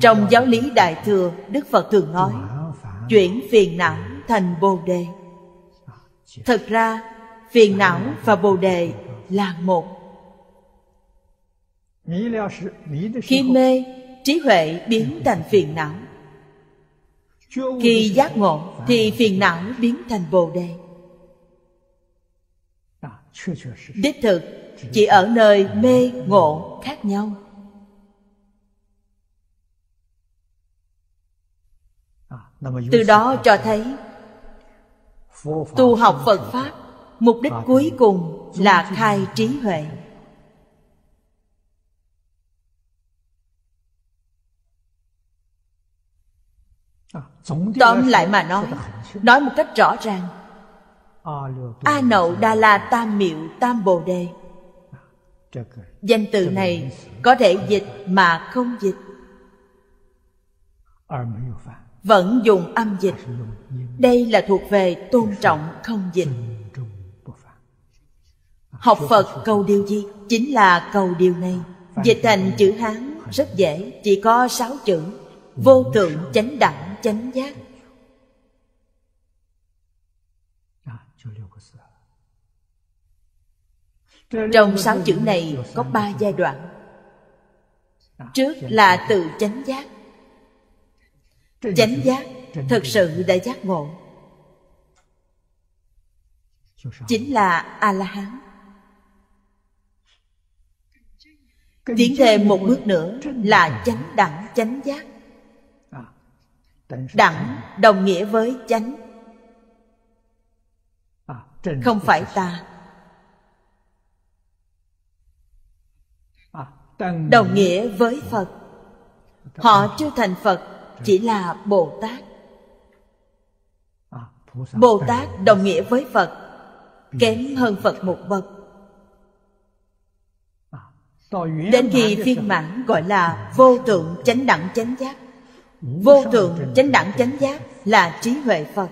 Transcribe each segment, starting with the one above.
trong giáo lý đại thừa đức phật thường nói chuyển phiền não thành bồ đề thật ra phiền não và bồ đề là một khi mê trí huệ biến thành phiền não khi giác ngộ thì phiền não biến thành bồ đề đích thực chỉ ở nơi mê ngộ khác nhau từ đó cho thấy tu học phật pháp mục đích cuối cùng là khai trí huệ à, tóm lại mà nói nói một cách rõ ràng a nậu đa la tam miệu tam bồ đề danh từ này có thể dịch mà không dịch vẫn dùng âm dịch đây là thuộc về tôn trọng không dịch học phật cầu điều gì chính là cầu điều này dịch thành chữ hán rất dễ chỉ có sáu chữ vô thượng chánh đẳng chánh giác trong sáu chữ này có ba giai đoạn trước là từ chánh giác chánh giác thật sự đã giác ngộ chính là a la hán tiến thêm một bước nữa là chánh đẳng chánh giác đẳng đồng nghĩa với chánh không phải ta đồng nghĩa với phật họ chưa thành phật Dạ. chỉ là bồ tát à, bồ tát đồng nghĩa với phật ừ. kém hơn phật một bậc à, đến khi viên mãn gọi là vô thượng chánh đẳng chánh giác vô thượng chánh đẳng chánh giác là trí huệ phật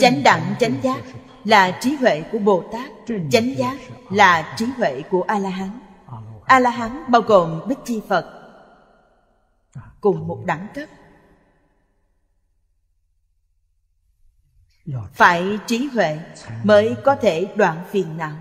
chánh đẳng chánh giác là trí huệ của bồ tát chánh giác là trí huệ của a la hán a la hán bao gồm bích chi phật à, cùng một đẳng cấp phải trí huệ mới có thể đoạn phiền não